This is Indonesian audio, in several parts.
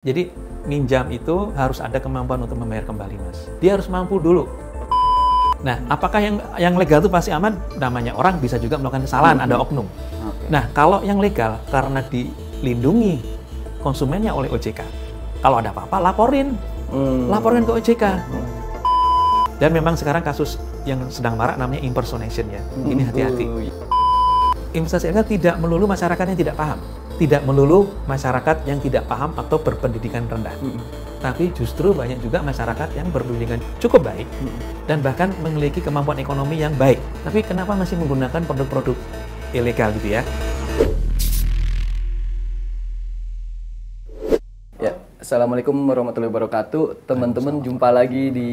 Jadi minjam itu harus ada kemampuan untuk membayar kembali, Mas. Dia harus mampu dulu. Nah, apakah yang yang legal itu pasti aman? Namanya orang bisa juga melakukan kesalahan, ada hmm. oknum. Nah, kalau yang legal karena dilindungi konsumennya oleh OJK. Kalau ada apa-apa laporin. Hmm. Laporin ke OJK. Hmm. Dan memang sekarang kasus yang sedang marak namanya impersonation ya. Ini hati-hati. Investasi -hati. tidak melulu masyarakatnya tidak paham tidak melulu masyarakat yang tidak paham atau berpendidikan rendah. -hmm. Tapi justru banyak juga masyarakat yang berpendidikan cukup baik -hmm. dan bahkan memiliki kemampuan ekonomi yang baik. Tapi kenapa masih menggunakan produk-produk ilegal gitu ya? Ya, Assalamualaikum warahmatullahi wabarakatuh. Teman-teman jumpa lagi di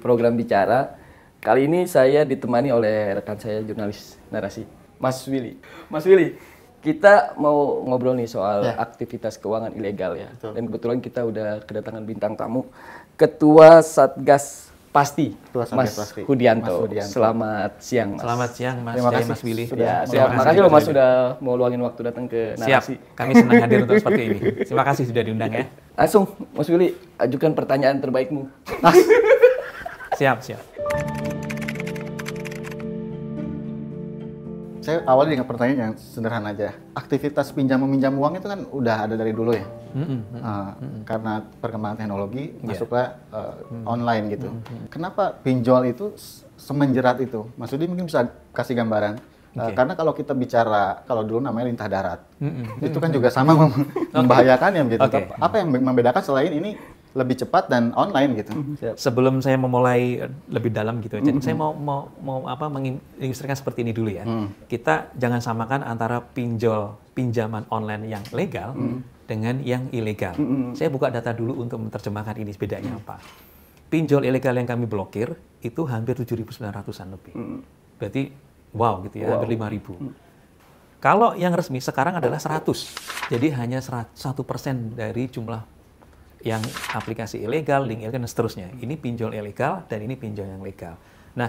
program Bicara. Kali ini saya ditemani oleh rekan saya jurnalis narasi, Mas Willy. Mas Willy, kita mau ngobrol nih soal ya. aktivitas keuangan ilegal ya. Betul. Dan kebetulan kita udah kedatangan bintang tamu Ketua Satgas Pasti, Ketua Satgas Mas Pasti. Hudianto. Mas Hudianto. Selamat siang, Mas. Selamat siang, Mas. Terima kasih, Mas Billy. Sudah, ya, siap. Terima kasih loh, Mas, sudah mau luangin waktu datang ke narasi. Siap. Kami senang hadir untuk seperti ini. Terima kasih sudah diundang ya. Langsung, Mas Billy, ajukan pertanyaan terbaikmu. Mas. siap, siap. saya awalnya dengan pertanyaan yang sederhana aja. Aktivitas pinjam meminjam uang itu kan udah ada dari dulu ya. Mm -hmm. uh, mm -hmm. Karena perkembangan teknologi yeah. masuklah uh, eh, mm -hmm. online gitu. Mm -hmm. Kenapa pinjol itu semenjerat itu? Maksudnya mungkin bisa kasih gambaran. Eh, okay. Uh, karena kalau kita bicara kalau dulu namanya lintah darat, mm -hmm. itu kan juga sama membahayakan ya begitu. Okay. Apa yang membedakan selain ini lebih cepat dan online gitu. Mhm. Sebelum saya memulai eh, lebih dalam gitu, mm -hmm. saya mau mau mau apa mengilustrasikan seperti ini dulu ya. Mm. Kita jangan samakan antara pinjol pinjaman online yang legal mm. dengan yang ilegal. Mm -hmm. Saya buka data dulu untuk menerjemahkan ini bedanya mm. apa. Pinjol ilegal yang kami blokir itu hampir 7.900-an lebih. Mm. Berarti wow gitu ya, wow. hampir 5.000. Mm. Kalau yang resmi sekarang adalah 100. Jadi hanya satu persen dari jumlah yang aplikasi ilegal, link ilegal dan seterusnya. Ini pinjol ilegal dan ini pinjol yang legal. Nah,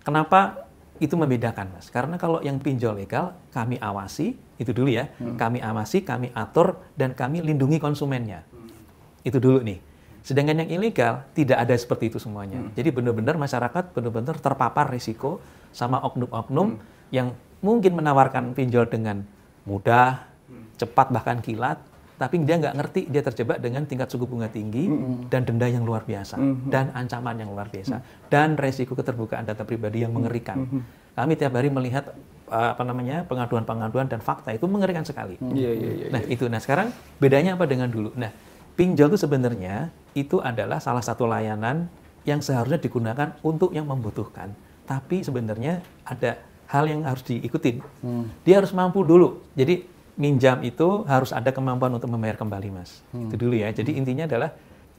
kenapa itu membedakan, Mas? Karena kalau yang pinjol legal kami awasi, itu dulu ya. Hmm. Kami awasi, kami atur dan kami lindungi konsumennya. Itu dulu nih. Sedangkan yang ilegal tidak ada seperti itu semuanya. Hmm. Jadi benar-benar masyarakat benar-benar terpapar risiko sama oknum-oknum hmm. yang mungkin menawarkan pinjol dengan mudah, cepat bahkan kilat tapi dia nggak ngerti dia terjebak dengan tingkat suku bunga tinggi mm -hmm. dan denda yang luar biasa mm -hmm. dan ancaman yang luar biasa mm -hmm. dan resiko keterbukaan data pribadi yang mengerikan. Mm -hmm. Kami tiap hari melihat eh, apa namanya pengaduan-pengaduan dan fakta itu mengerikan sekali. Mm -hmm. yeah, yeah, yeah, nah yeah. itu. Nah sekarang bedanya apa dengan dulu? Nah pinjol itu sebenarnya itu adalah salah satu layanan yang seharusnya digunakan untuk yang membutuhkan. Tapi sebenarnya ada hal yang harus diikutin. Hmm. Dia harus mampu dulu. Jadi minjam itu harus ada kemampuan untuk membayar kembali, Mas. Hmm. Itu dulu ya. Jadi hmm. intinya adalah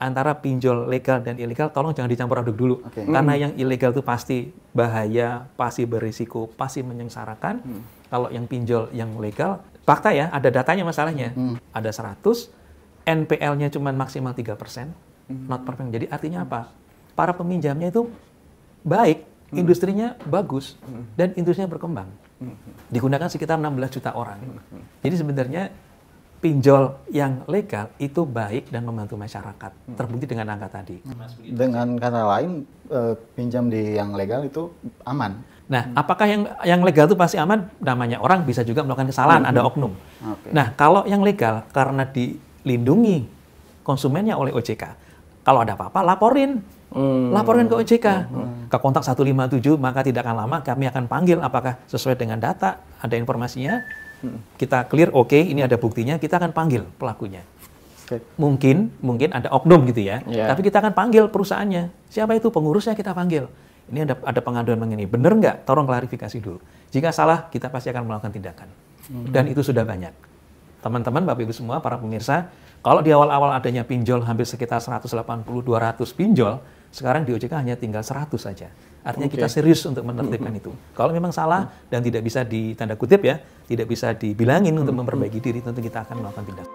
antara pinjol legal dan ilegal tolong jangan dicampur aduk dulu. Okay. Karena hmm. yang ilegal itu pasti bahaya, pasti berisiko, pasti menyengsarakan. Hmm. Kalau yang pinjol yang legal, fakta ya, ada datanya masalahnya. Hmm. Ada 100, NPL-nya cuma maksimal 3%, hmm. not perfect. Jadi artinya apa? Para peminjamnya itu baik, hmm. industrinya bagus, hmm. dan industrinya berkembang. Digunakan sekitar 16 juta orang. Jadi sebenarnya pinjol yang legal itu baik dan membantu masyarakat. Hmm. Terbukti dengan angka tadi. Dengan kata lain, eh, pinjam di yang legal itu aman. Nah, apakah yang yang legal itu pasti aman? Namanya orang bisa juga melakukan kesalahan, hmm. ada oknum. Nah, kalau yang legal karena dilindungi konsumennya oleh OJK, kalau ada apa-apa laporin. Hmm. Laporkan ke OJK. Hmm. Ke kontak 157, maka tidak akan lama kami akan panggil apakah sesuai dengan data, ada informasinya, hmm. kita clear, oke, okay, ini ada buktinya, kita akan panggil pelakunya. Okay. Mungkin, mungkin ada oknum gitu ya, yeah. tapi kita akan panggil perusahaannya. Siapa itu? Pengurusnya kita panggil. Ini ada, ada pengaduan mengenai, benar nggak? Tolong klarifikasi dulu. Jika salah, kita pasti akan melakukan tindakan. Hmm. Dan itu sudah banyak. Teman-teman, Bapak-Ibu semua, para pemirsa, kalau di awal-awal adanya pinjol hampir sekitar 180-200 pinjol, sekarang di OJK hanya tinggal 100 saja. Artinya okay. kita serius untuk menertibkan itu. Kalau memang salah mm. dan tidak bisa ditanda kutip ya, tidak bisa dibilangin untuk memperbaiki diri, tentu kita akan melakukan tindakan.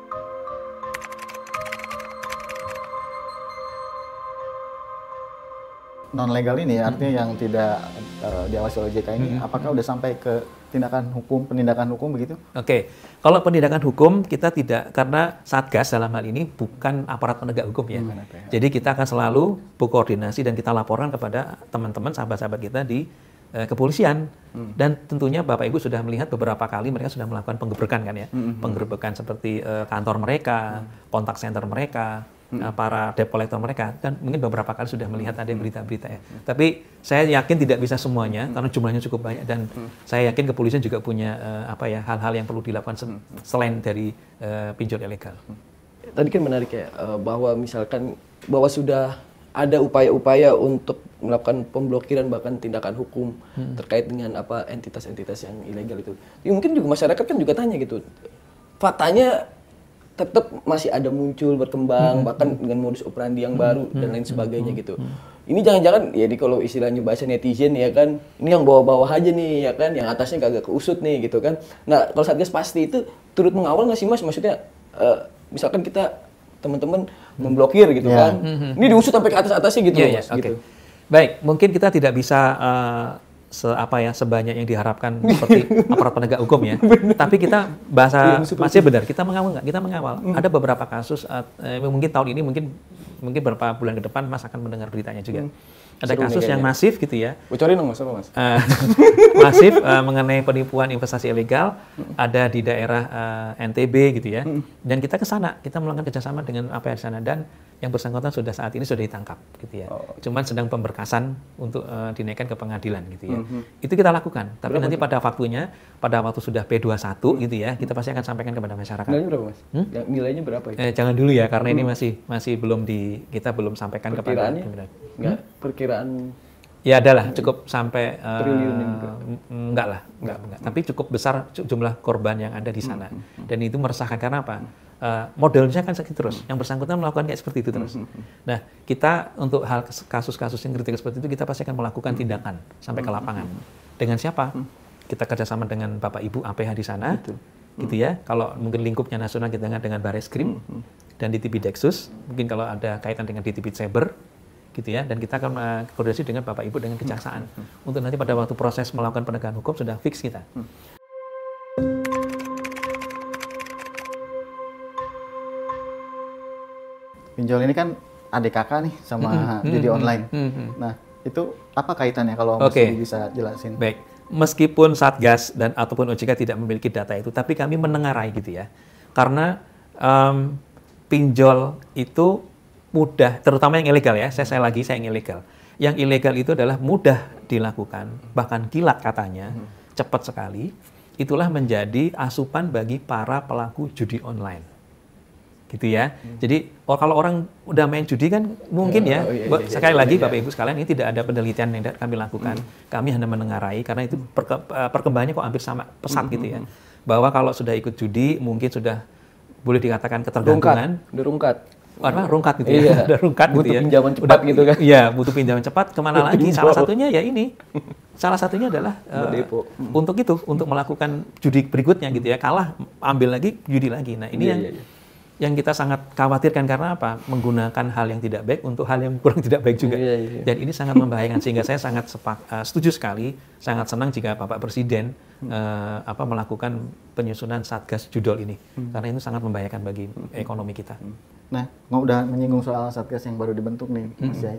non legal ini artinya yang tidak uh, diawasi oleh OJK ini, apakah sudah sampai ke tindakan hukum, penindakan hukum begitu? Oke, okay. kalau penindakan hukum kita tidak karena satgas dalam hal ini bukan aparat penegak hukum ya. Hmm, Jadi kita akan selalu berkoordinasi dan kita laporkan kepada teman-teman sahabat-sahabat kita di eh, kepolisian hmm. dan tentunya Bapak Ibu sudah melihat beberapa kali mereka sudah melakukan penggerbekan kan ya, hmm. hmm, hmm. seperti eh, kantor mereka, hmm. kontak center mereka, hmm. Eh, para debt collector mereka dan mungkin beberapa kali sudah hmm. melihat ada hmm. berita-berita ya. Hmm. Tapi saya yakin tidak bisa semuanya hmm. karena jumlahnya cukup banyak dan hmm. saya yakin kepolisian juga punya uh, apa ya hal-hal yang perlu dilakukan se hmm. selain dari uh, pinjol ilegal. Tadi kan menarik ya bahwa misalkan bahwa sudah ada upaya-upaya untuk melakukan pemblokiran bahkan tindakan hukum hmm. terkait dengan apa entitas-entitas yang ilegal itu. Ya, mungkin juga masyarakat kan juga tanya gitu. Faktanya tetap masih ada muncul berkembang hmm. bahkan dengan modus operandi yang hmm. baru hmm. dan lain hmm. sebagainya hmm. gitu. Hmm. Ini jangan-jangan ya di kalau istilahnya bahasa netizen ya kan ini yang bawah-bawah aja nih ya kan yang atasnya kagak keusut nih gitu kan. Nah, kalau Satgas pasti itu turut mengawal nggak sih Mas maksudnya uh, misalkan kita teman-teman hmm. memblokir gitu yeah. kan. Hmm. Ini diusut sampai ke atas-atasnya gitu yeah, ya, Mas yeah. okay. gitu. Baik, mungkin kita tidak bisa uh, se apa ya sebanyak yang diharapkan seperti aparat penegak hukum ya. Benar. Tapi kita bahasa ya, masih benar kita mengawal nggak? Kita mengawal. Hmm. Ada beberapa kasus eh, eh, mungkin tahun ini mungkin mungkin beberapa bulan ke depan Mas akan mendengar beritanya juga. Hmm. Ada Seru kasus yang masif gitu ya. Bocorin dong Mas apa Mas? Eh, masif uh, mengenai penipuan investasi ilegal hmm. ada di daerah uh, NTB gitu ya. Hmm. Dan kita ke sana, kita melakukan kerjasama dengan apa yang di sana dan yang bersangkutan sudah saat ini sudah ditangkap gitu ya. Oh, Cuman sedang pemberkasan untuk uh, dinaikkan ke pengadilan gitu ya. Mm-hmm. Itu kita lakukan. Tapi berapa nanti itu? pada waktunya, pada waktu sudah P21 mm-hmm. gitu ya, kita pasti akan sampaikan kepada masyarakat. Nilainya berapa, Mas? Hmm? Ya, nilainya berapa itu? Eh, jangan dulu ya karena mm-hmm. ini mhm. masih masih belum di kita belum sampaikan kepada pemerintah. hmm? perkiraan Ya adalah cukup sampai uh, eh, triliun enggak mm, lah, enggak, enggak. Tapi cukup besar jumlah korban yang ada di sana. Mhm. Dan itu meresahkan karena apa? Mhm. Uh, modelnya kan sakit terus. Hmm. Yang bersangkutan melakukan kayak seperti itu terus. Hmm, hmm, nah, kita untuk hal kasus-kasus yang kritikal seperti itu, kita pasti akan melakukan tindakan sampai ke lapangan. Dengan siapa? Kita kerjasama dengan Bapak Ibu APH di sana, Betul. gitu ya. Kalau mungkin lingkupnya nasional kita dengan Baris Krim dan DTP Dexus. Mungkin kalau ada kaitan dengan DTP Cyber, gitu ya. Dan kita akan uh, koordinasi dengan Bapak Ibu dengan kejaksaan untuk nanti pada waktu proses melakukan penegakan hukum sudah fix kita. pinjol ini kan adik kakak nih sama mm -hmm. judi online. Mm -hmm. Nah, itu apa kaitannya kalau okay. bisa jelasin? Baik. Meskipun Satgas dan ataupun OJK tidak memiliki data itu, tapi kami menengarai gitu ya. Karena um, pinjol itu mudah, terutama yang ilegal ya. Saya saya lagi saya yang ilegal. Yang ilegal itu adalah mudah dilakukan, bahkan kilat katanya, mm-hmm. cepat sekali. Itulah menjadi asupan bagi para pelaku judi online gitu ya. Hmm. Jadi oh, kalau orang udah main judi kan mungkin ya, oh, iya, iya, iya, sekali iya, lagi iya. Bapak Ibu sekalian ini tidak ada penelitian yang kami lakukan. Hmm. Kami hanya menengarai karena itu perke, eh, perkembangannya kok hampir sama pesat hmm. gitu hmm, ya. Hmm. Bahwa kalau sudah ikut judi mungkin sudah boleh dikatakan ketergantungan. Rungkat, rungkat. Apa rungkat gitu ya? iya. ya, udah rungkat gitu butuh gitu ya. pinjaman cepat gitu kan. Iya, butuh pinjaman cepat kemana lagi? Salah satunya ya ini. Salah satunya adalah uh, untuk itu, untuk melakukan judi berikutnya gitu ya. Kalah ambil lagi judi lagi. Nah, ini iya, yang iya, iya yang kita sangat khawatirkan karena apa? Menggunakan hal yang tidak baik untuk hal yang kurang tidak baik juga. Iya, iya. Dan ini sangat membahayakan sehingga saya sangat sepak, uh, setuju sekali, sangat senang jika Bapak Presiden uh, apa melakukan penyusunan satgas judol ini hmm. karena itu sangat membahayakan bagi hmm. ekonomi kita. Hmm. Nah, nggak udah menyinggung soal satgas yang baru dibentuk nih, Mas hmm. Jai.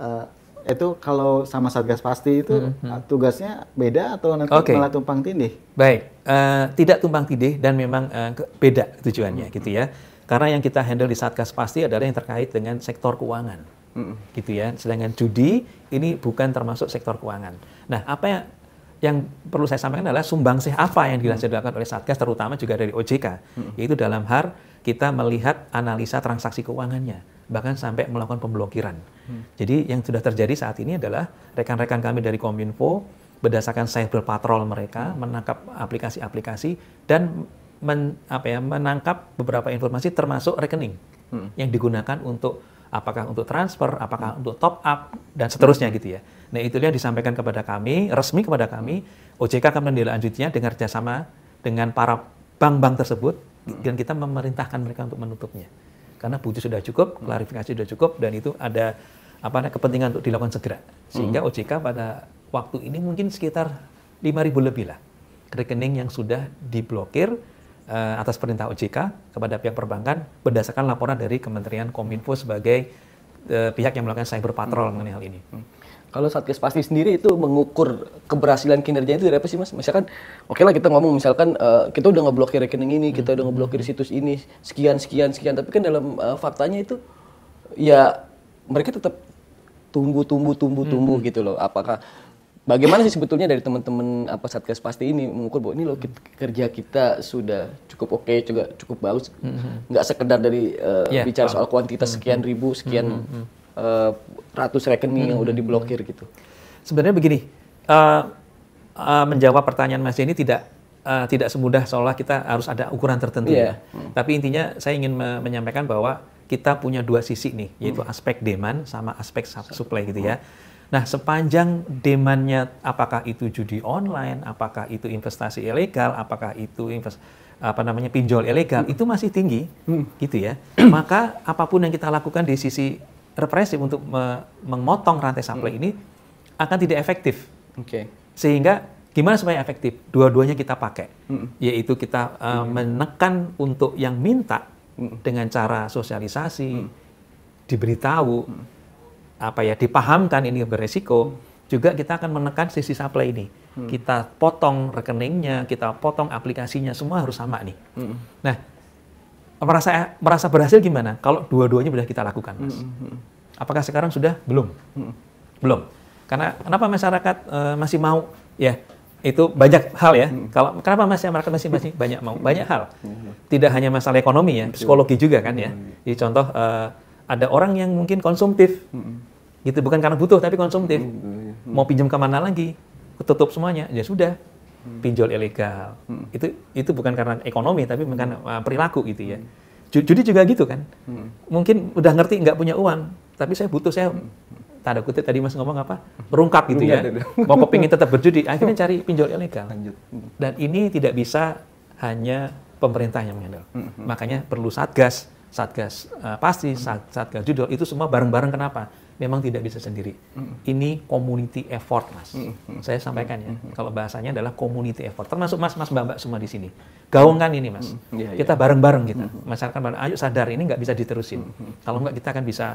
Uh, itu kalau sama satgas pasti itu mm -hmm. hmm. Uh, tugasnya beda atau nanti okay. malah tumpang tindih? Baik, uh, tidak tumpang tindih dan memang uh, beda tujuannya mm -hmm. gitu ya. Karena yang kita handle di satgas pasti adalah yang terkait dengan sektor keuangan, mm -hmm. gitu ya. Sedangkan judi ini bukan termasuk sektor keuangan. Nah, apa yang yang perlu saya sampaikan adalah sumbangsih apa yang hmm. dilakukan mm -hmm. oleh satgas, terutama juga dari OJK, mm -hmm. yaitu dalam hal kita melihat analisa transaksi keuangannya, bahkan sampai melakukan pemblokiran. Hmm. Jadi yang sudah terjadi saat ini adalah rekan-rekan kami dari Kominfo berdasarkan cyber patrol mereka hmm. menangkap aplikasi-aplikasi dan men, apa ya, menangkap beberapa informasi termasuk rekening hmm. yang digunakan untuk apakah untuk transfer, apakah hmm. untuk top up dan seterusnya gitu ya. Nah, itu yang disampaikan kepada kami, resmi kepada kami, hmm. OJK akan menindaklanjutinya dengan kerjasama dengan para bank-bank tersebut Hmm. dan kita memerintahkan mereka untuk menutupnya karena bukti sudah cukup hmm. klarifikasi sudah cukup dan itu ada apa kepentingan untuk dilakukan segera sehingga hmm. OJK pada waktu ini mungkin sekitar 5.000 lebih lah rekening yang sudah diblokir uh, atas perintah OJK kepada pihak perbankan berdasarkan laporan dari Kementerian Kominfo sebagai uh, pihak yang melakukan cyber patrol mengenai hal ini. Hmm. Kalau Satgas Pasti sendiri itu mengukur keberhasilan kinerja itu dari apa sih Mas? Misalkan, oke lah kita ngomong misalkan uh, kita udah ngeblokir rekening ini, kita udah hmm. ngeblokir situs ini, sekian, sekian, sekian. Tapi kan dalam uh, faktanya itu ya mereka tetap tumbuh, tumbuh, tumbuh, tumbuh hmm. gitu loh. Apakah bagaimana sih sebetulnya dari teman-teman apa Satgas Pasti ini mengukur bahwa ini loh kita, kerja kita sudah cukup oke, okay, juga cukup bagus, hmm. nggak sekedar dari uh, eh, yeah, bicara soal kuantitas hmm, sekian ribu, sekian Hmm. -hmm uh, eh, ratus rekening hmm. yang udah hmm. diblokir gitu. Sebenarnya begini, uh, uh, menjawab pertanyaan Mas ini tidak uh, tidak semudah seolah kita harus ada ukuran tertentu. Yeah. Ya. Hmm. Tapi intinya saya ingin me menyampaikan bahwa kita punya dua sisi nih, yaitu hmm. aspek demand sama aspek supply gitu ya. Hmm. Nah, sepanjang demandnya apakah itu judi online, apakah itu investasi ilegal, apakah itu invest, apa namanya pinjol ilegal, hmm. itu masih tinggi, hmm. gitu ya. Maka apapun yang kita lakukan di sisi represif untuk me memotong rantai supply hmm. ini akan tidak efektif. Oke. Okay. Sehingga gimana supaya efektif? Dua-duanya kita pakai, hmm. yaitu kita uh, hmm. menekan untuk yang minta hmm. dengan cara sosialisasi, hmm. diberitahu, hmm. apa ya, dipahamkan ini beresiko. Hmm juga kita akan menekan sisi supply ini. Hmm. Kita potong rekeningnya, kita potong aplikasinya, semua harus sama nih. Hmm. Nah, merasa merasa berhasil gimana? Kalau dua-duanya sudah kita lakukan, Mas. Apakah sekarang sudah? Belum. Belum. Karena kenapa masyarakat uh, masih mau ya itu banyak hal ya. Kalau kenapa masyarakat masih masih banyak mau banyak hal. Tidak hanya masalah ekonomi ya, psikologi juga kan ya. Jadi contoh uh, ada orang yang mungkin konsumtif. Gitu bukan karena butuh tapi konsumtif. Mau pinjam kemana lagi? Ketutup semuanya. Ya sudah, hmm. pinjol ilegal. Hmm. Itu itu bukan karena ekonomi tapi karena hmm. uh, perilaku gitu ya. Hmm. Judi juga gitu kan. Hmm. Mungkin udah ngerti nggak punya uang, tapi saya butuh saya hmm. tanda kutip tadi Mas ngomong apa? Rungkap gitu ya. Itu. Mau kepingin tetap berjudi, akhirnya cari pinjol ilegal. Lanjut. Hmm. Dan ini tidak bisa hanya pemerintah yang menghandle. Hmm, hmm. Makanya perlu satgas, satgas uh, pasti, hmm. satgas judul itu semua bareng-bareng kenapa? memang tidak bisa sendiri. Mm. Ini community effort, Mas. Mm. Saya sampaikan ya, mm. kalau bahasanya adalah community effort. Termasuk Mas, Mas, Mbak, Mbak semua di sini. Gaungkan ini, Mas. Mm. Yeah, kita iya. bareng-bareng yeah. kita. Mm. Masyarakat bareng, ayo sadar ini nggak bisa diterusin. Mm. Kalau nggak kita akan bisa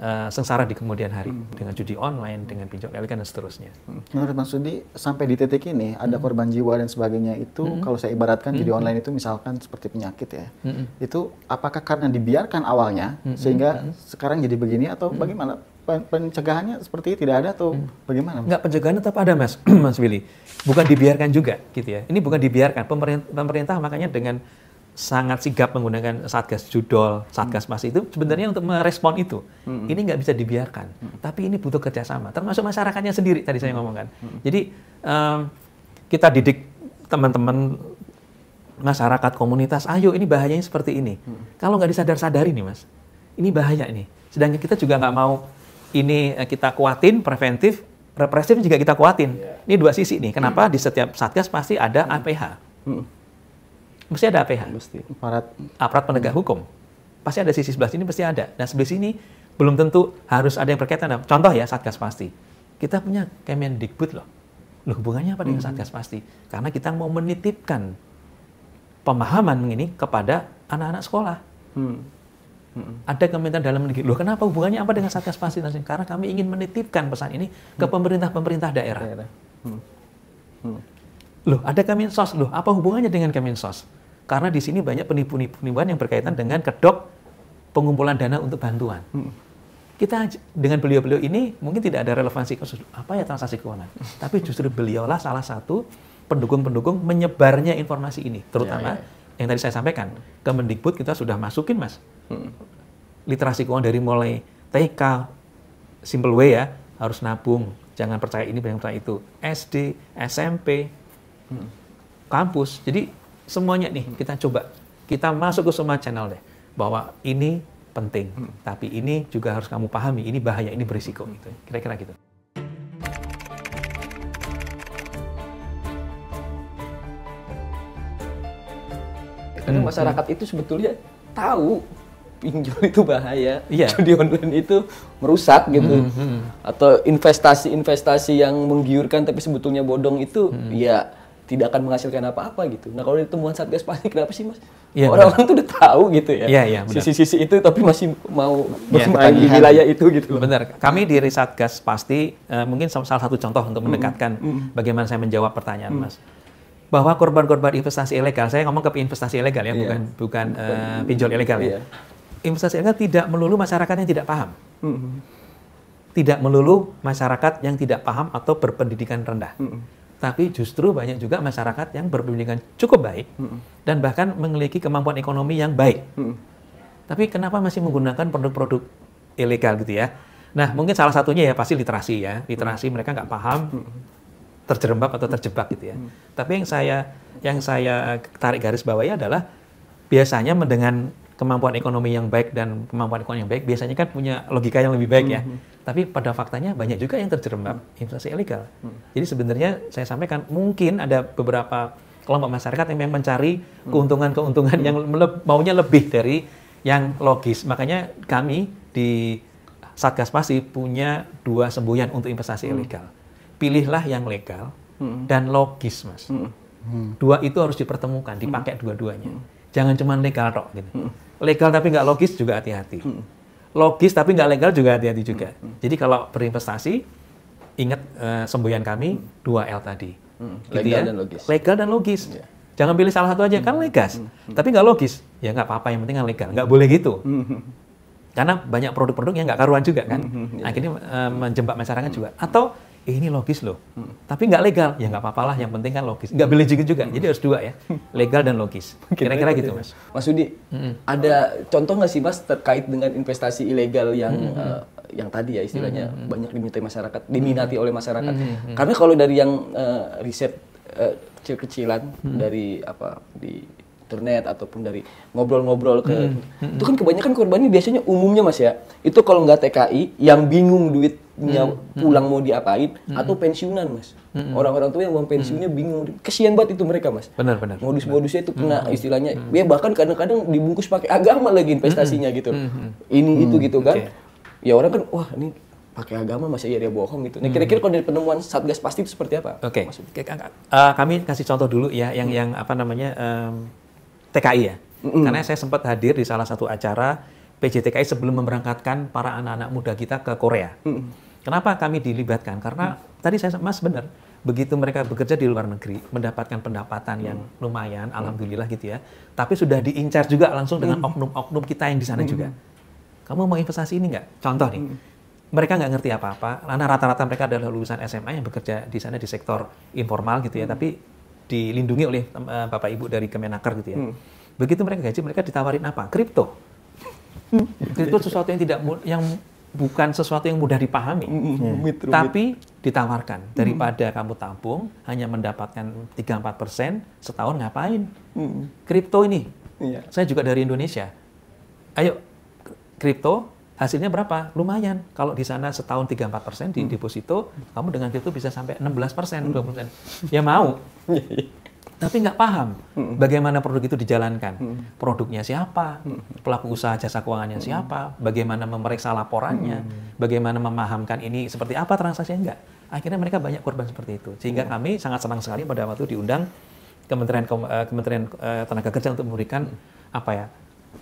uh, sengsara di kemudian hari mm. dengan judi online, dengan pinjol elegan dan seterusnya. Menurut Mas Sudi, sampai di titik ini ada korban jiwa dan sebagainya itu mm. kalau saya ibaratkan mm. judi online itu misalkan seperti penyakit ya. Mm. Itu apakah karena dibiarkan awalnya mm. sehingga mm. sekarang jadi begini atau mm. bagaimana? pencegahannya seperti tidak ada atau hmm. bagaimana? Enggak pencegahannya tetap ada mas, mas Willy. Bukan dibiarkan juga gitu ya. Ini bukan dibiarkan. Pemerintah, pemerintah makanya dengan sangat sigap menggunakan satgas judol, satgas mas itu sebenarnya untuk merespon itu. Hmm. Ini nggak bisa dibiarkan. Hmm. Tapi ini butuh kerjasama, termasuk masyarakatnya sendiri tadi saya hmm. ngomongkan. Hmm. Jadi um, kita didik teman-teman masyarakat komunitas, ayo ini bahayanya seperti ini. Hmm. Kalau nggak disadar-sadari nih mas, ini bahaya ini. Sedangkan kita juga nggak mau ini eh, kita kuatin preventif, represif juga kita kuatin. Yeah. Ini dua sisi nih. Kenapa hmm. di setiap satgas pasti ada hmm. APH? Hmm. Mesti ada APH. Mesti. Aparat aparat penegak hmm. hukum. Pasti ada sisi sebelah sini pasti ada. Dan sebelah sini belum tentu harus ada yang berkaitan. Contoh ya satgas pasti. Kita punya Kemendikbud loh. Loh, hubungannya apa dengan hmm. satgas pasti? Karena kita mau menitipkan pemahaman ini kepada anak-anak sekolah. Hmm Hmm. Ada Kementerian Dalam Negeri. Loh, kenapa hubungannya apa dengan Satgas Vaksinasi? Karena kami ingin menitipkan pesan ini ke hmm. pemerintah-pemerintah daerah. mm Hmm. Loh, ada Kemensos. Loh, apa hubungannya dengan Kemensos? Karena di sini banyak penipuan-penipuan yang berkaitan dengan kedok pengumpulan dana untuk bantuan. Hmm. Kita dengan beliau-beliau ini mungkin tidak ada relevansi khusus apa ya transaksi keuangan. Tapi justru beliaulah salah satu pendukung-pendukung menyebarnya informasi ini, terutama ya, ya yang tadi saya sampaikan, ke Mendikbud kita sudah masukin mas. Hmm. Literasi keuangan dari mulai TK, simple way ya, harus nabung, jangan percaya ini, jangan percaya itu. SD, SMP, hmm. kampus, jadi semuanya nih hmm. kita coba. Kita masuk ke semua channel deh, bahwa ini penting, tapi ini juga harus kamu pahami, ini bahaya, ini berisiko. Kira-kira gitu. Karena hmm. masyarakat hmm. itu sebetulnya tahu pinjol itu bahaya, yeah. judi online itu merusak gitu. Hmm, hmm, Atau investasi-investasi yang menggiurkan tapi sebetulnya bodong itu hmm. ya tidak akan menghasilkan apa-apa gitu. Nah, kalau di temuan Satgas pasti kenapa sih, Mas? orang iya, Orang-orang tuh udah tahu gitu ya. Yeah, iya, iya, yeah, Sisi-sisi itu tapi masih mau bermain bermain di wilayah itu gitu Benar. Kami di Satgas pasti uh, mungkin salah satu contoh untuk hmm. mendekatkan mm -hmm. bagaimana saya menjawab pertanyaan mm -hmm. Mas bahwa korban-korban investasi ilegal, saya ngomong ke investasi ilegal ya, yeah. bukan bukan uh, pinjol ilegal yeah. ya. Iya. Investasi ilegal tidak melulu masyarakat yang tidak paham. Mm -hmm. Tidak melulu masyarakat yang tidak paham atau berpendidikan rendah. Mm -hmm. Tapi justru banyak juga masyarakat yang berpendidikan cukup baik mm -hmm. dan bahkan memiliki kemampuan ekonomi yang baik. Mm -hmm. Tapi kenapa masih menggunakan produk-produk ilegal gitu ya? Nah, mungkin salah satunya ya pasti literasi ya. Literasi mereka nggak paham terjerembab atau terjebak gitu ya. Hmm. Tapi yang saya yang saya tarik garis bawahi adalah biasanya dengan kemampuan ekonomi yang baik dan kemampuan ekonomi yang baik biasanya kan punya logika yang lebih baik ya. hmm. ya. Tapi pada faktanya banyak juga yang terjerembab hmm. investasi ilegal. Hmm. Jadi sebenarnya saya sampaikan mungkin ada beberapa kelompok masyarakat yang mencari hmm. keuntungan-keuntungan hmm. yang meleb, maunya lebih dari yang logis. Makanya kami di Satgas Pasti punya dua semboyan untuk investasi hmm. ilegal pilihlah yang legal hmm. dan logis mas hmm. hmm. dua itu harus dipertemukan dipakai hmm. dua-duanya hmm. jangan cuma legal tok gitu hmm. legal tapi nggak logis juga hati-hati hmm. logis tapi nggak legal juga hati-hati juga hmm. hmm. jadi kalau berinvestasi ingat uh, semboyan kami hmm. dua L tadi hmm. Gitu legal ya? dan logis legal dan logis yeah. jangan pilih salah satu aja kan hmm. kan legas hmm. hmm. tapi nggak logis ya nggak apa-apa yang penting kan legal nggak boleh gitu hmm. karena banyak produk-produk yang nggak karuan juga kan hmm. Iya. akhirnya uh, menjebak masyarakat hmm. juga atau eh, ini logis loh, hmm. tapi nggak legal. Ya nggak apa-apalah, yang penting kan logis. Nggak boleh juga, hmm. jadi harus dua ya, hmm. legal dan logis. Gitu Kira-kira ya, gitu mas. Mas Udi, hmm. ada contoh nggak sih mas terkait dengan investasi ilegal yang hmm. uh, yang tadi ya istilahnya hmm. hmm banyak diminta masyarakat, diminati hmm. oleh masyarakat. Hmm. Karena kalau dari yang uh, riset uh, kecil-kecilan hmm. dari apa di internet ataupun dari ngobrol-ngobrol ke hmm. itu kan kebanyakan korbannya biasanya umumnya mas ya itu kalau nggak TKI yang bingung duit punya hmm. hmm. pulang mau diapain hmm. atau pensiunan mas hmm. orang-orang tua yang mau pensiunnya hmm. bingung kesian banget itu mereka mas benar-benar modus-modusnya itu kena hmm. istilahnya hmm. ya bahkan kadang-kadang dibungkus pakai agama lagi investasinya hmm. gitu hmm. ini hmm. itu gitu kan okay. ya orang kan wah ini pakai agama masih ya dia bohong gitu. Nah hmm. kira-kira kalau dari penemuan satgas pasti itu seperti apa? Oke. Okay. Uh, eh, kami kasih contoh dulu ya yang hmm. yang apa namanya um, TKI ya. Hmm. Karena saya sempat hadir di salah satu acara PJTKI sebelum memberangkatkan para anak-anak muda kita ke Korea. Hmm. Kenapa kami dilibatkan? Karena hmm. tadi saya Mas benar, begitu mereka bekerja di luar negeri mendapatkan pendapatan hmm. yang lumayan, alhamdulillah gitu ya. Tapi sudah diincar juga langsung dengan hmm. oknum-oknum kita yang di sana juga. Hmm. Kamu mau investasi ini nggak? Contoh nih. Hmm. mereka nggak ngerti apa-apa karena rata-rata mereka adalah lulusan SMA yang bekerja di sana di sektor informal gitu ya tapi dilindungi oleh uh, bapak ibu dari Kemenaker gitu ya begitu mereka gaji mereka ditawarin apa kripto kripto sesuatu yang tidak yang bukan sesuatu yang mudah dipahami, ya. rumit, rumit. tapi ditawarkan daripada mm. kamu tabung hanya mendapatkan 3-4 persen setahun ngapain? Mm. Kripto ini, yeah. saya juga dari Indonesia. Ayo, kripto hasilnya berapa? Lumayan. Kalau di sana setahun 3-4 persen di mm. deposito, kamu dengan kripto bisa sampai 16 persen, 20 mm. persen. Ya mau. tapi nggak paham hmm. bagaimana produk itu dijalankan. Hmm. Produknya siapa, hmm. pelaku usaha jasa keuangannya hmm. siapa, bagaimana memeriksa laporannya, hmm. bagaimana memahamkan ini seperti apa transaksinya enggak. Akhirnya mereka banyak korban seperti itu. Sehingga hmm. kami sangat senang sekali pada waktu diundang Kementerian eh, Kementerian eh, Tenaga Kerja untuk memberikan hmm. apa ya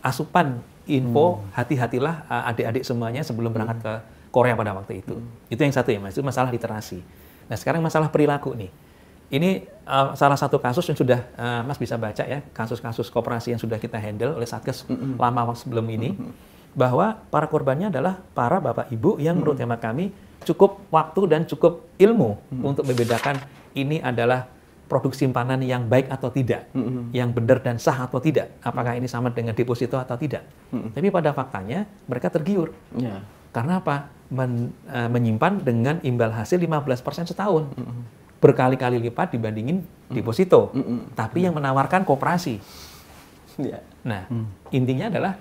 asupan info hmm. hati-hatilah eh, adik-adik semuanya sebelum berangkat ke Korea pada waktu itu. Hmm. Itu yang satu ya Mas, itu masalah literasi. Nah, sekarang masalah perilaku nih ini uh, salah satu kasus yang sudah uh, Mas bisa baca ya, kasus-kasus kooperasi yang sudah kita handle oleh Satgas mm -hmm. lama sebelum ini. Mm -hmm bahwa para korbannya adalah para bapak ibu yang menurut hemat kami cukup waktu dan cukup ilmu hmm. untuk membedakan ini adalah produk simpanan yang baik atau tidak, hmm. yang benar dan sah atau tidak, apakah ini sama dengan deposito atau tidak. Hmm. Tapi pada faktanya mereka tergiur. Yeah. Karena apa? Men, uh, menyimpan dengan imbal hasil 15% setahun. Hmm berkali-kali lipat dibandingin hmm. deposito, mm -mm. tapi mm. yang menawarkan kooperasi. Yeah. Nah, mm. intinya adalah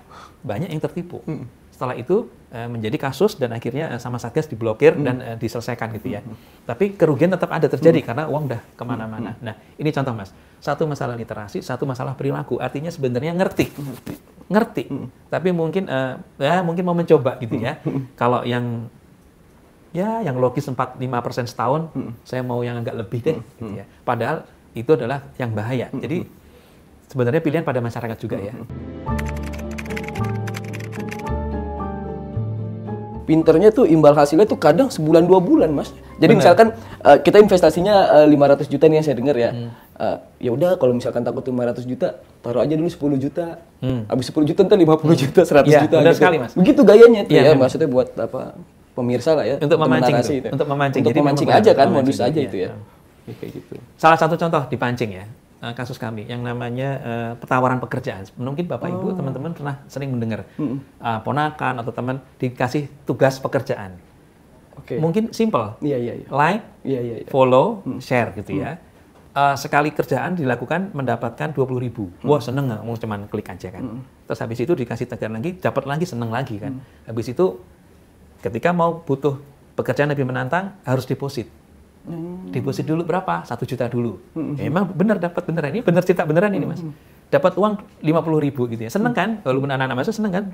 banyak yang tertipu. Mm. Setelah itu eh, menjadi kasus dan akhirnya eh, sama satgas diblokir mm. dan eh, diselesaikan gitu ya. Mm. Tapi kerugian tetap ada terjadi mm. karena uang udah kemana-mana. Mm. Nah, ini contoh mas, satu masalah literasi, satu masalah perilaku. Artinya sebenarnya ngerti, ngerti, mm. tapi mungkin uh, ya mungkin mau mencoba gitu ya. Kalau yang ya yang logis persen setahun, hmm. saya mau yang agak lebih deh. Hmm. Gitu ya. Padahal itu adalah yang bahaya. Hmm. Jadi sebenarnya pilihan pada masyarakat juga hmm. ya. Pinternya tuh imbal hasilnya tuh kadang sebulan dua bulan mas. Jadi Bener. misalkan uh, kita investasinya uh, eh, 500 juta nih yang saya dengar ya. Hmm. Uh, ya udah kalau misalkan takut 500 juta taruh aja dulu 10 juta. Hmm. Habis 10 juta entar 50 juta, 100 ya, juta gitu. sekali mas. Begitu gayanya tuh iya, ya, ya maksudnya buat apa pemirsa lah ya untuk, memancing itu. untuk memancing untuk Jadi memancing aja kan modus aja iya. itu ya, ya. kayak gitu salah satu contoh dipancing ya eh, kasus kami yang namanya uh, eh, petawaran pekerjaan mungkin bapak oh. ibu teman-teman pernah sering mendengar hmm. uh, ponakan atau teman dikasih tugas pekerjaan okay. mungkin simple yeah, yeah, yeah. like yeah, yeah, yeah. follow mm. share gitu ya. mm. ya uh, sekali kerjaan dilakukan mendapatkan dua puluh ribu. mm. Wah seneng nggak? Mau cuman klik aja kan. mm. Terus habis itu dikasih tagihan lagi, dapat lagi seneng lagi kan. mm. Habis itu Ketika mau butuh pekerjaan lebih menantang, harus deposit. Hmm. Deposit dulu berapa? Satu juta dulu. Memang hmm. ya, benar dapat beneran ini, benar cerita beneran ini mas. Hmm. Dapat uang lima puluh ribu gitu ya. Seneng kan? Walaupun anak-anak masa seneng kan?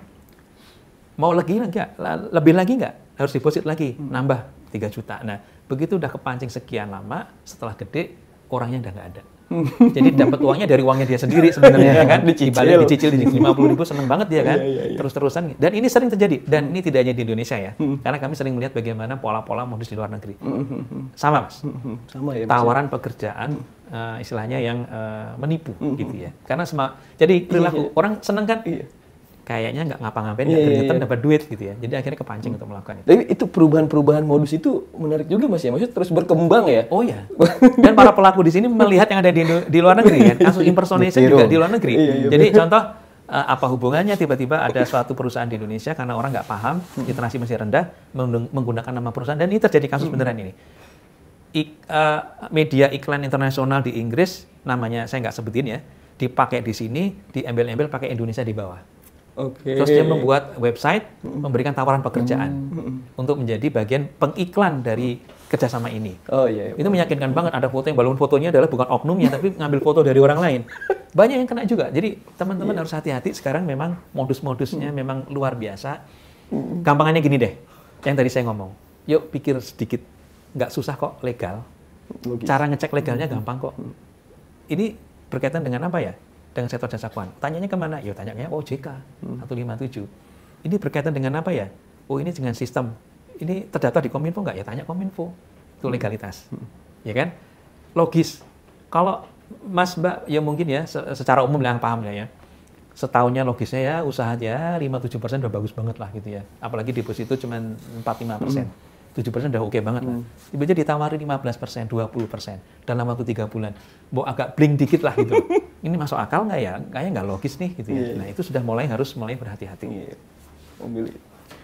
Mau lagi enggak? Lebih lagi nggak? Harus deposit lagi, nambah tiga juta. Nah, begitu udah kepancing sekian lama, setelah gede, orangnya udah nggak ada. Jadi dapat uangnya dari uangnya dia sendiri sebenarnya ya kan. Dicicil. Dibalik dicicil di puluh ribu seneng banget dia kan. Iya, iya, iya. Terus-terusan. Dan ini sering terjadi. Dan ini tidak hanya di Indonesia ya. Hmm. Karena kami sering melihat bagaimana pola-pola modus di luar negeri. Hmm, hmm, Sama mas. Sama ya, ya. Tawaran pekerjaan uh, istilahnya yang uh, menipu gitu ya. Karena semua. jadi perilaku orang seneng kan kayaknya nggak ngapa-ngapain yeah, ternyata yeah. dapat duit gitu ya jadi akhirnya kepancing hmm. untuk melakukan itu. Tapi itu perubahan-perubahan modus itu menarik juga mas ya maksudnya terus berkembang ya. Oh ya dan para pelaku di sini melihat yang ada di di luar negeri kan ya. kasus iya, impersonation iya. juga di luar negeri. Yeah, yeah, jadi contoh eh, apa hubungannya tiba-tiba ada suatu perusahaan di Indonesia karena orang nggak paham hmm. literasi masih rendah menggunakan nama perusahaan dan ini terjadi kasus hmm. beneran ini. Ik, uh, media iklan internasional di Inggris namanya saya nggak sebutin ya dipakai di sini diambil-ambil pakai Indonesia di bawah Okay. Terus dia membuat website, memberikan tawaran pekerjaan mm. untuk menjadi bagian pengiklan dari kerjasama ini. Oh iya. Yeah. Itu meyakinkan banget. Ada foto yang balon fotonya adalah bukan oknumnya, tapi ngambil foto dari orang lain. Banyak yang kena juga. Jadi teman-teman yeah. harus hati-hati. Sekarang memang modus-modusnya mm. memang luar biasa. Mm. Gampangannya gini deh, yang tadi saya ngomong. Yuk pikir sedikit, nggak susah kok legal. Logis. Cara ngecek legalnya gampang kok. Ini berkaitan dengan apa ya? dengan sektor jasa keuangan. Tanyanya kemana? Ya tanyanya OJK oh, hmm. 157. Ini berkaitan dengan apa ya? Oh ini dengan sistem. Ini terdaftar di Kominfo nggak? Ya tanya Kominfo. Itu hmm. legalitas. Hmm. Ya kan? Logis. Kalau Mas Mbak ya mungkin ya secara umum yang paham ya. ya setahunnya logisnya ya usaha ya 5-7 persen udah bagus banget lah gitu ya. Apalagi deposito cuma 4-5 persen. Hmm. tujuh persen udah oke okay banget lah. Hmm. Tiba-tiba ditawari 15 persen, 20 persen dalam waktu tiga bulan. Mau agak bling dikit lah gitu. ini masuk akal nggak ya? Kayaknya nggak logis nih gitu ya. Yeah. Iya. Nah itu sudah mulai harus mulai berhati-hati. Yeah.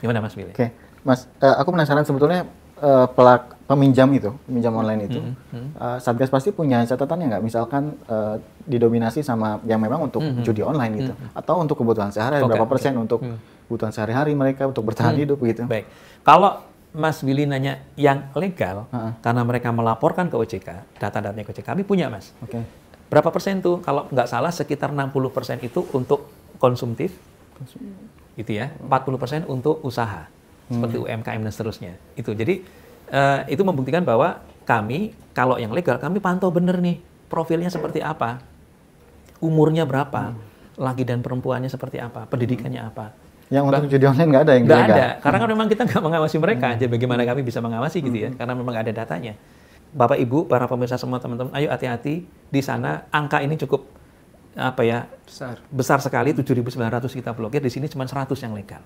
Gimana Mas Billy? Oke, okay. Mas, uh, aku penasaran sebetulnya uh, pelak peminjam itu, peminjam online itu, mm -hmm. uh, satgas pasti punya catatan ya nggak? Misalkan uh, didominasi sama yang memang untuk mm -hmm. judi online gitu, mm -hmm. atau untuk kebutuhan sehari-hari okay, berapa persen okay. untuk mm. kebutuhan sehari-hari mereka untuk bertahan mm. hidup gitu? Baik, kalau Mas Billy nanya yang legal, uh -uh. karena mereka melaporkan ke OJK, data-datanya ke OJK, kami punya Mas. Okay. Berapa persen tuh? Kalau nggak salah sekitar 60 persen itu untuk konsumtif, konsumtif. gitu ya. 40 persen untuk usaha, hmm. seperti UMKM dan seterusnya. Itu jadi uh, itu membuktikan bahwa kami kalau yang legal kami pantau bener nih profilnya seperti apa, umurnya berapa, hmm. laki dan perempuannya seperti apa, pendidikannya apa. Yang untuk judi online nggak ada yang nggak ada, karena kan memang kita nggak mengawasi mereka. Hmm. Jadi bagaimana kami bisa mengawasi gitu ya? Hmm. Karena memang nggak ada datanya. Bapak Ibu, para pemirsa semua teman-teman, ayo hati-hati di sana angka ini cukup apa ya besar, besar sekali 7.900 kita blokir di sini cuma 100 yang legal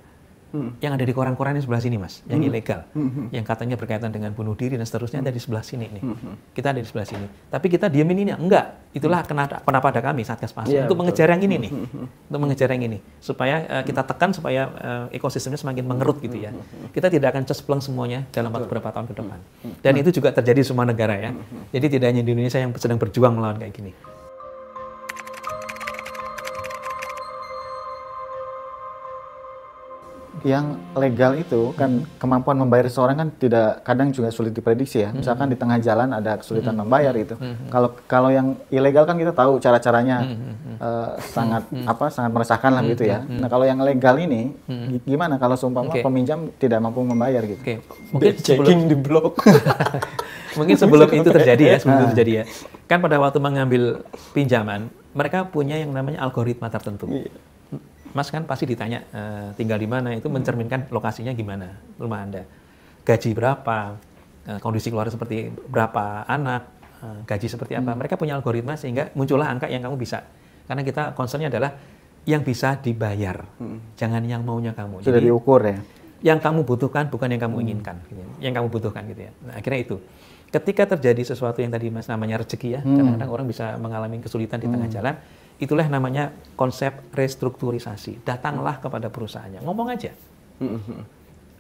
hmm. yang ada di koran-koran yang sebelah sini mas, yang hmm. ilegal, hmm, hmm. yang katanya berkaitan dengan bunuh diri dan seterusnya hmm. ada di hmm. sebelah sini nih, hmm, hmm. kita ada di sebelah sini. Tapi kita diamin ini enggak, itulah kenapa, kenapa ada kami satgas pasar ya, untuk betul. mengejar yang ini nih, hmm. untuk mengejar yang ini supaya uh, kita tekan supaya uh, ekosistemnya semakin mengerut gitu ya. Kita tidak akan cespleng semuanya dalam waktu beberapa tahun ke depan. Dan itu juga terjadi di semua negara ya. Jadi tidak hanya di Indonesia yang sedang berjuang melawan kayak gini. yang legal itu kan hmm. kemampuan membayar seseorang kan tidak kadang juga sulit diprediksi ya. Hmm. Misalkan di tengah jalan ada kesulitan hmm. membayar itu. Hmm. Kalau hmm. kalau yang ilegal kan kita tahu cara-caranya hmm. uh, sangat hmm. apa sangat meresahkan lah gitu ya. Hmm. Nah, kalau yang legal ini hmm. gimana kalau seumpama okay. peminjam tidak mampu membayar gitu. Oke. Okay. Mungkin checking di blok. Mungkin sebelum itu terjadi ya, sebelum itu ah. terjadi ya. Kan pada waktu mengambil pinjaman, mereka punya yang namanya algoritma tertentu. Yeah Mas kan pasti ditanya e, tinggal di mana itu mencerminkan lokasinya gimana rumah Anda. Gaji berapa, eh, kondisi keluarga seperti berapa anak, eh, gaji seperti apa. Hmm. Mereka punya algoritma sehingga muncullah angka yang kamu bisa. Karena kita concernnya adalah yang bisa dibayar, hmm. jangan yang maunya kamu. Sudah Jadi, diukur ya. Yang kamu butuhkan bukan yang kamu hmm. inginkan, gitu. Ya. yang kamu butuhkan gitu ya. Nah, akhirnya itu. Ketika terjadi sesuatu yang tadi mas namanya rezeki ya, hmm. kadang-kadang hmm. orang bisa mengalami kesulitan di hmm. tengah jalan Itulah namanya konsep restrukturisasi. Datanglah kepada perusahaannya, ngomong aja.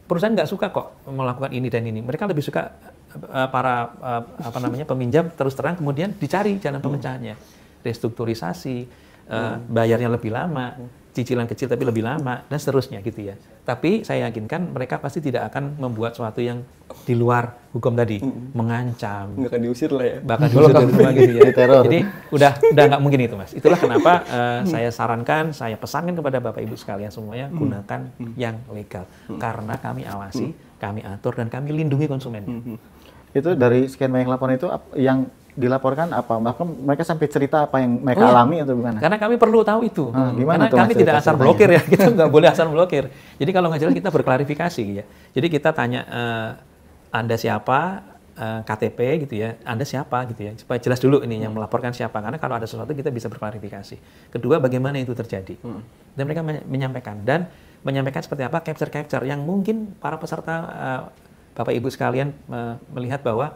Perusahaan nggak suka kok melakukan ini dan ini. Mereka lebih suka eh, eh, para eh, apa namanya peminjam terus terang kemudian dicari jalan pemecahannya, restrukturisasi, bayarnya lebih lama cicilan kecil tapi lebih lama dan seterusnya gitu ya. Tapi saya yakinkan mereka pasti tidak akan membuat sesuatu yang di luar hukum tadi, hmm. mengancam. Nggak akan diusir lah ya. Bahkan diusir dari rumah gitu ya. Jadi udah udah nggak mungkin itu mas. Itulah kenapa uh, saya sarankan, saya pesankan kepada bapak ibu sekalian semuanya hmm. gunakan hmm. yang legal hmm. karena kami awasi, hmm. kami atur dan kami lindungi konsumen. Hmm. Itu dari sekian banyak laporan itu yang dilaporkan apa? Bahkan mereka sampai cerita apa yang mereka oh, iya. alami atau gimana? Karena kami perlu tahu itu. Hmm, gimana Karena tuh, kami tidak asal blokir ya, kita nggak boleh asal blokir. Jadi kalau nggak jelas kita berklarifikasi ya. Jadi kita tanya uh, Anda siapa, uh, eh, KTP gitu ya, Anda siapa gitu ya, supaya jelas dulu ini yang melaporkan siapa. Karena kalau ada sesuatu kita bisa berklarifikasi. Kedua, bagaimana itu terjadi? Hmm. Dan mereka menyampaikan dan menyampaikan seperti apa capture capture yang mungkin para peserta uh, Bapak Ibu sekalian melihat bahwa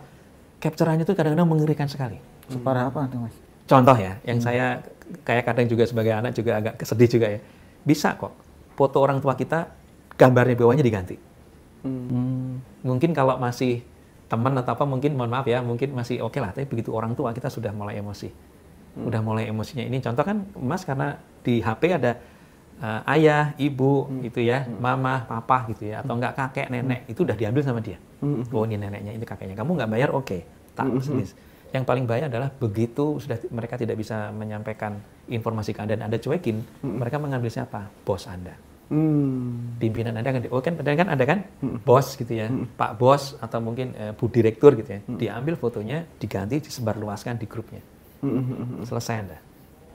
capture capturannya itu kadang-kadang mengerikan sekali. Separah apa tuh mas? Contoh ya, yang hmm. saya kayak kadang juga sebagai anak juga agak kesedih juga ya. Bisa kok foto orang tua kita gambarnya bawahnya diganti. Hmm. Mungkin kalau masih teman atau apa mungkin mohon maaf ya mungkin masih oke okay lah. Tapi begitu orang tua kita sudah mulai emosi, hmm. udah mulai emosinya ini. Contoh kan Mas karena di HP ada uh, ayah, ibu hmm. gitu ya, hmm. mama, papa gitu ya, atau hmm. enggak kakek, nenek, hmm. itu udah diambil sama dia. Hmm. Oh ini neneknya, ini kakeknya. Kamu nggak bayar, oke. Okay. Tak, hmm. hmm. Yang paling bahaya adalah begitu sudah mereka tidak bisa menyampaikan informasi ke Anda dan Anda cuekin, hmm. mereka mengambil siapa? Bos Anda. Hmm. Pimpinan Anda kan, oh kan, kan ada kan, hmm. bos gitu ya, hmm. Pak Bos atau mungkin uh, Bu Direktur gitu ya, hmm. diambil fotonya, diganti, disebarluaskan di grupnya, hmm. hmm. selesai Anda.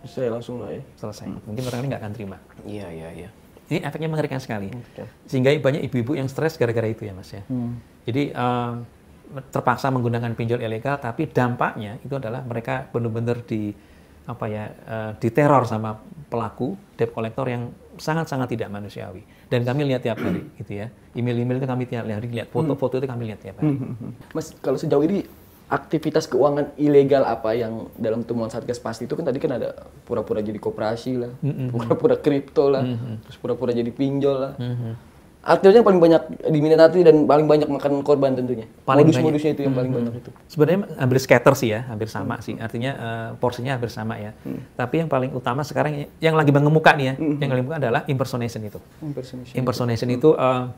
Bisa ya, langsung lah ya. Selesai. Hmm. Mungkin ini nggak akan terima. Iya, iya, iya. Ini efeknya mengerikan sekali. Okay. Sehingga banyak ibu-ibu yang stres gara-gara itu ya mas ya. Hmm. Jadi um, terpaksa menggunakan pinjol ilegal, tapi dampaknya itu adalah mereka benar-benar di apa ya uh, diteror sama pelaku debt collector yang sangat-sangat tidak manusiawi. Dan kami lihat tiap hari, gitu ya. Email-email itu kami tiap hari lihat, hmm. foto-foto itu kami lihat tiap hari. Hmm, hmm, mas, kalau sejauh ini aktivitas keuangan ilegal apa yang dalam temuan Satgas pasti itu kan tadi kan ada pura-pura jadi koperasi lah, pura-pura kripto lah, terus pura-pura jadi pinjol lah. Mm-hmm. paling banyak diminati dan paling banyak makan korban tentunya. Paling Modus-modusnya itu yang paling mm banyak itu. Sebenarnya hampir scatter sih ya, hampir sama hmm sih. Artinya uh, porsinya hampir sama ya. hmm Tapi yang paling utama sekarang ya, yang lagi mengemuka nih ya, hmm yang lagi mengemuka adalah impersonation itu. Impersonation. Impersonation itu, itu uh,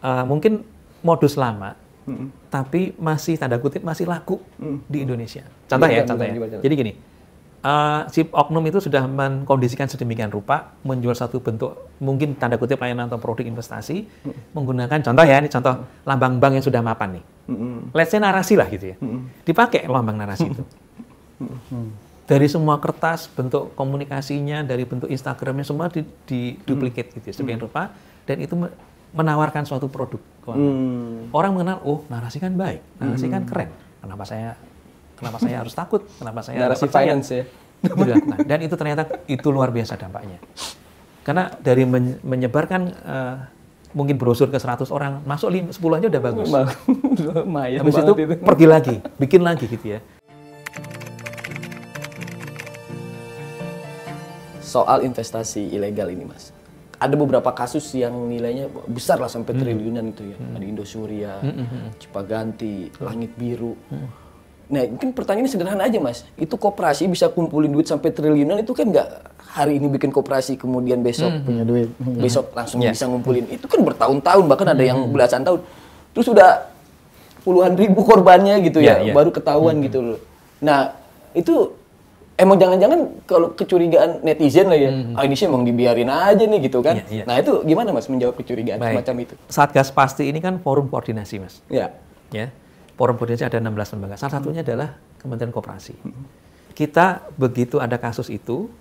eh, uh, eh, mungkin modus lama hmm. tapi masih tanda kutip masih laku hmm. di Indonesia. Iya, contoh ya, contoh ya. Jadi gini, uh, si oknum itu sudah mengkondisikan sedemikian rupa menjual satu bentuk mungkin tanda kutip layanan atau produk investasi hmm. menggunakan contoh ya, ini contoh lambang bank yang sudah mapan nih. Hmm. Let's say narasi lah gitu ya. Hmm. Dipakai lambang narasi itu. Hmm. Dari semua kertas, bentuk komunikasinya, dari bentuk Instagramnya semua di, di duplikat gitu, ya, sedemikian rupa, dan itu menawarkan suatu produk Hmm. Orang mengenal, oh narasi kan baik, narasi kan hmm. kan keren. Kenapa saya kenapa saya harus takut? Kenapa saya narasi finance ya? Gitu kan. nah, dan itu ternyata itu luar biasa dampaknya. Karena dari menyebarkan uh, mungkin brosur ke 100 orang, masuk 10 aja udah bagus. Habis itu, itu pergi lagi, bikin lagi gitu ya. Soal investasi ilegal ini, Mas ada beberapa kasus yang nilainya besar lah sampai hmm. triliunan itu ya. Hmm. Ada Indosuria, hmm. hmm, hmm, hmm. Cipaganti, Langit Biru. Hmm. Nah, mungkin pertanyaannya sederhana aja, Mas. Itu koperasi bisa kumpulin duit sampai triliunan itu kan nggak hari ini bikin koperasi kemudian besok hmm. punya duit, besok langsung yeah. bisa ngumpulin. Itu kan bertahun-tahun bahkan hmm. ada yang belasan tahun. Terus sudah puluhan ribu korbannya gitu yeah, ya, yeah. Ya. baru ketahuan hmm. gitu loh. Nah, itu emang jangan-jangan kalau kecurigaan netizen lah ya, hmm, hmm. ah ini sih emang dibiarin aja nih gitu kan. Ya, ya. Nah itu gimana mas menjawab kecurigaan Baik. semacam itu? Satgas Pasti ini kan forum koordinasi mas. Ya. Ya. Forum koordinasi ada 16 lembaga. Salah satunya hmm. adalah Kementerian Koperasi. Hmm. Kita begitu ada kasus itu,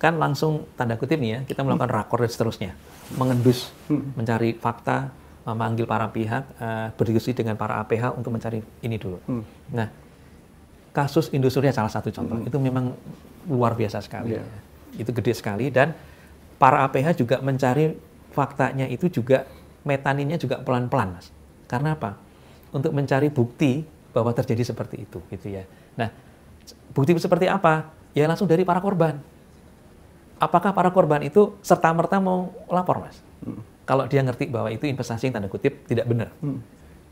kan langsung tanda kutip nih ya, kita hmm. melakukan rakor dan seterusnya. Mengendus, hmm. mencari fakta, memanggil para pihak, uh, berdiskusi dengan para APH untuk mencari ini dulu. Hmm. Nah, kasus industri yang salah satu contoh hmm. itu memang luar biasa sekali yeah. itu gede sekali dan para APH juga mencari faktanya itu juga metaninnya juga pelan-pelan mas karena apa untuk mencari bukti bahwa terjadi seperti itu gitu ya nah bukti seperti apa ya langsung dari para korban apakah para korban itu serta merta mau lapor mas? Hmm. Kalau dia ngerti bahwa itu investasi yang tanda kutip tidak benar, hmm.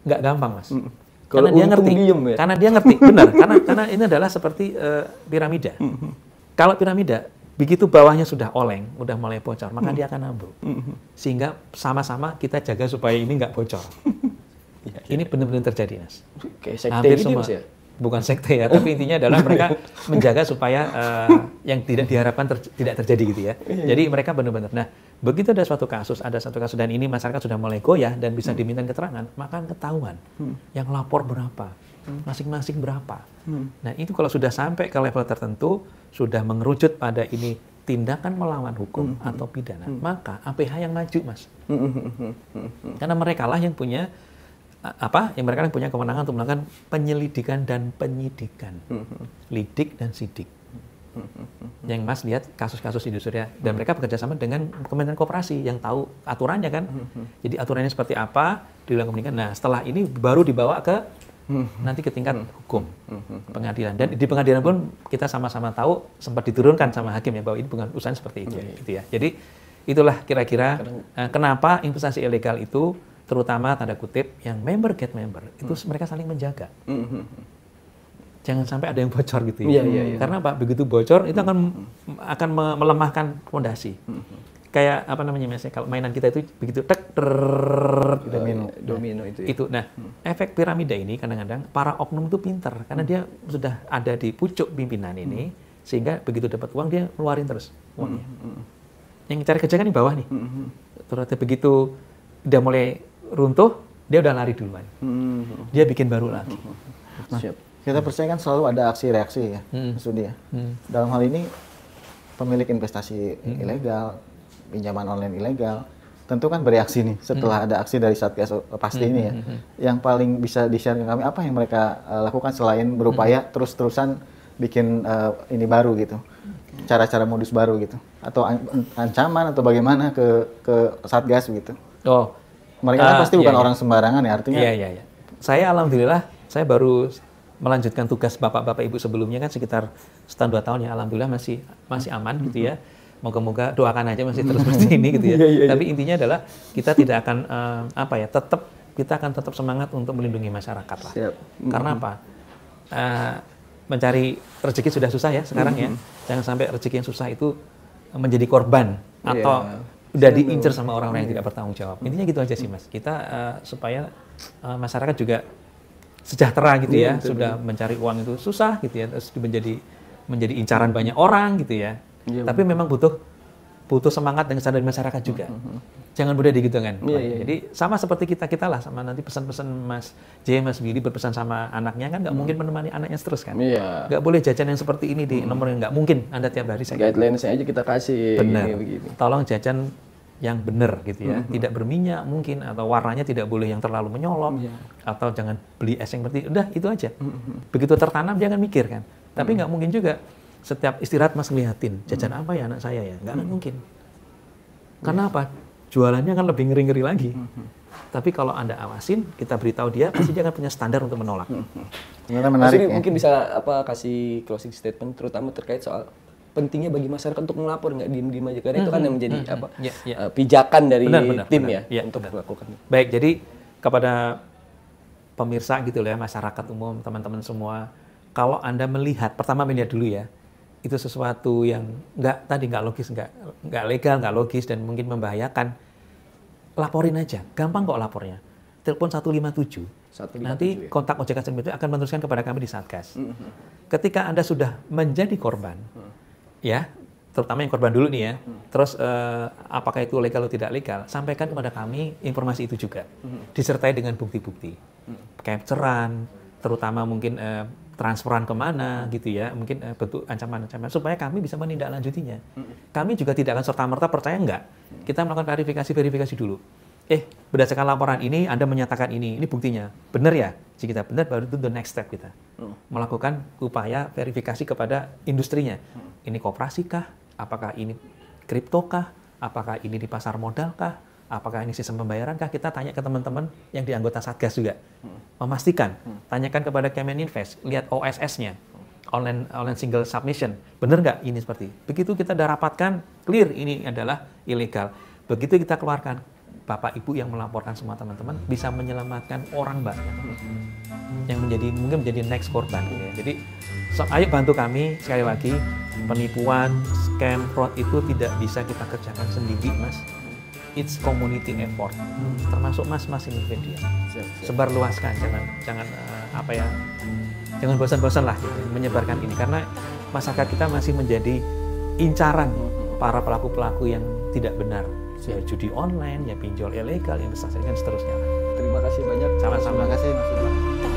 nggak gampang mas. Hmm. Kalau karena dia ngerti. ya? Karena dia ngerti, benar. karena karena ini adalah seperti uh, piramida. Mm-hmm. Kalau piramida begitu bawahnya sudah oleng, sudah mulai bocor, maka mm-hmm. dia akan ambruk. Mm-hmm. Sehingga sama-sama kita jaga supaya ini nggak bocor. Ya, ya, Ini ya. benar-benar terjadi, Nas. Oke, sekte Hampir ini semua. Ya? Bukan sekte ya, tapi intinya adalah oh, mereka iya. menjaga supaya uh, yang tidak diharapkan ter tidak terjadi gitu ya. Iya, iya. Jadi mereka benar-benar. Nah, Begitu ada suatu kasus, ada satu kasus dan ini masyarakat sudah mulai goyah dan bisa hmm. diminta keterangan, maka ketahuan hmm. yang lapor berapa, hmm. masing-masing berapa. Hmm. Nah itu kalau sudah sampai ke level tertentu, sudah mengerucut pada ini tindakan melawan hukum hmm. atau pidana, hmm. maka APH yang maju mas, hmm. hmm, hmm karena mereka lah yang punya apa yang mereka yang punya kewenangan untuk melakukan penyelidikan dan penyidikan, hmm. lidik dan sidik yang Mas lihat kasus-kasus di Suria dan mereka bekerja sama dengan Kementerian Kooperasi yang tahu aturannya kan. Jadi aturannya seperti apa di dalam Nah, setelah ini baru dibawa ke nanti ke tingkat hukum pengadilan dan di pengadilan pun kita sama-sama tahu sempat diturunkan sama hakim ya bahwa ini bukan urusan seperti itu iya, iya. gitu ya. Jadi itulah kira-kira eh, kenapa investasi ilegal itu terutama tanda kutip yang member get member itu hmm. mereka saling menjaga. Hmm, hmm, jangan sampai ada yang bocor gitu ya. Iya, iya, iya. Karena pak Begitu bocor itu akan akan melemahkan fondasi. Hmm, hmm. Kayak apa namanya misalnya kalau mainan kita itu begitu tek terrrr, uh, domino. domino itu. Ya. Itu. Nah, hmm. efek piramida ini kadang-kadang para oknum itu pinter karena hmm. dia sudah ada di pucuk pimpinan ini hmm. sehingga begitu dapat uang dia keluarin terus uangnya. Hmm. Yang cari kerja kan di bawah nih. Hmm. Terus begitu dia mulai runtuh, dia udah lari duluan. Hmm. Dia bikin baru lagi. Nah, Siap kita percaya kan selalu ada aksi reaksi ya, hmm. maksudnya. Hmm. Dalam hal ini pemilik investasi hmm. ilegal, pinjaman online ilegal, tentu kan bereaksi nih setelah hmm. ada aksi dari Satgas pasti hmm. ini ya. Hmm. hmm, hmm. Yang paling bisa di-share ke kami apa yang mereka uh, lakukan selain berupaya hmm. terus-terusan bikin uh, ini baru gitu. Cara-cara modus baru gitu atau an ancaman atau bagaimana ke ke Satgas gitu. Oh. Mereka uh, pasti iya, bukan iya. orang sembarangan ya artinya. Iya iya iya. Saya alhamdulillah saya baru melanjutkan tugas bapak-bapak ibu sebelumnya kan sekitar setahun dua tahun ya alhamdulillah masih masih aman gitu ya moga-moga doakan aja masih terus seperti ini gitu ya iya, iya, iya. tapi intinya adalah kita tidak akan uh, apa ya tetap kita akan tetap semangat untuk melindungi masyarakat lah Siap. karena apa uh, mencari rezeki sudah susah ya sekarang ya mm-hmm. jangan sampai rezeki yang susah itu menjadi korban atau yeah udah diincer sama orang-orang yang tidak bertanggung jawab. Intinya gitu aja sih mas. Kita uh, supaya uh, masyarakat juga sejahtera gitu iya, ya, ya sudah betul. mencari uang itu susah gitu ya, terus menjadi menjadi incaran banyak orang gitu ya. ya Tapi betul. memang butuh butuh semangat dan kesadaran masyarakat juga. Uh mm-hmm, -huh. Mm-hmm. Jangan mudah digitu kan. nah, ya, Jadi sama seperti kita kita lah, sama nanti pesan-pesan Mas J, Mas Billy berpesan sama anaknya kan nggak hmm. mungkin menemani anaknya terus kan. Nggak boleh jajan yang seperti ini di hmm. nomor yang nggak mungkin Anda tiap hari. saya saya aja kita kasih. Benar. Tolong jajan yang benar gitu ya. Mm-hmm. Tidak berminyak mungkin atau warnanya tidak boleh yang terlalu menyolok yeah. atau jangan beli es yang berarti udah itu aja. Mm-hmm. Begitu tertanam jangan mikir kan. Tapi nggak mm-hmm. mungkin juga setiap istirahat Mas ngeliatin jajan mm-hmm. apa ya anak saya ya. Nggak mm-hmm. mungkin. Iya. Karena apa? Jualannya kan lebih ngeri-ngeri lagi. Mm-hmm. Tapi kalau Anda awasin, kita beritahu dia, pasti dia akan punya standar untuk menolak. Mm-hmm. menarik Mas, ya. Mungkin bisa apa kasih closing statement terutama terkait soal pentingnya bagi masyarakat untuk melapor nggak diem diem aja karena hmm, itu kan yang menjadi hmm, apa ya, ya. pijakan dari benar, benar, tim benar, ya ya untuk benar. melakukan baik jadi kepada pemirsa gitu loh ya masyarakat umum teman-teman semua kalau anda melihat pertama melihat dulu ya itu sesuatu yang nggak tadi nggak logis nggak nggak legal nggak logis dan mungkin membahayakan laporin aja gampang kok lapornya telepon 157. 157 nanti ya? kontak OJK Cermin itu akan meneruskan kepada kami di Satgas mm -hmm. ketika anda sudah menjadi korban mm -hmm ya terutama yang korban dulu nih ya. Hmm. Terus eh, apakah itu legal atau tidak legal? Sampaikan kepada kami informasi itu juga, hmm. disertai dengan bukti-bukti, hmm. capturean, terutama mungkin eh, transferan kemana hmm. gitu ya, mungkin uh, bentuk ancaman-ancaman supaya kami bisa menindaklanjutinya. Hmm. Kami juga tidak akan serta merta percaya enggak. Hmm. Kita melakukan verifikasi verifikasi dulu eh berdasarkan laporan ini Anda menyatakan ini, ini buktinya. Benar ya? Jika kita benar baru itu the next step kita. Hmm. Melakukan upaya verifikasi kepada industrinya. Hmm. Ini koperasi kah? Apakah ini kripto kah? Apakah ini di pasar modal kah? Apakah ini sistem pembayaran kah? Kita tanya ke teman-teman yang di anggota Satgas juga. Hmm. Memastikan, tanyakan kepada Kemeninvest, lihat OSS-nya. Online, online single submission. Benar nggak ini seperti? Begitu kita udah rapatkan, clear ini adalah ilegal. Begitu kita keluarkan, bapak ibu yang melaporkan semua teman-teman hmm. bisa menyelamatkan orang banyak hmm. yang menjadi mungkin menjadi next korban ya. Jadi so, ayo bantu kami sekali lagi penipuan, scam, fraud itu tidak bisa kita kerjakan sendiri mas. It's community effort, hmm. termasuk mas-mas ini media. Sebar luaskan, jangan jangan uh, apa ya, jangan bosan-bosan lah gitu, menyebarkan ini karena masyarakat kita masih menjadi incaran para pelaku-pelaku yang tidak benar ya judi online, ya pinjol ilegal, investasi dan seterusnya. Terima kasih banyak. Sama-sama. Terima kasih Mas Ibrahim.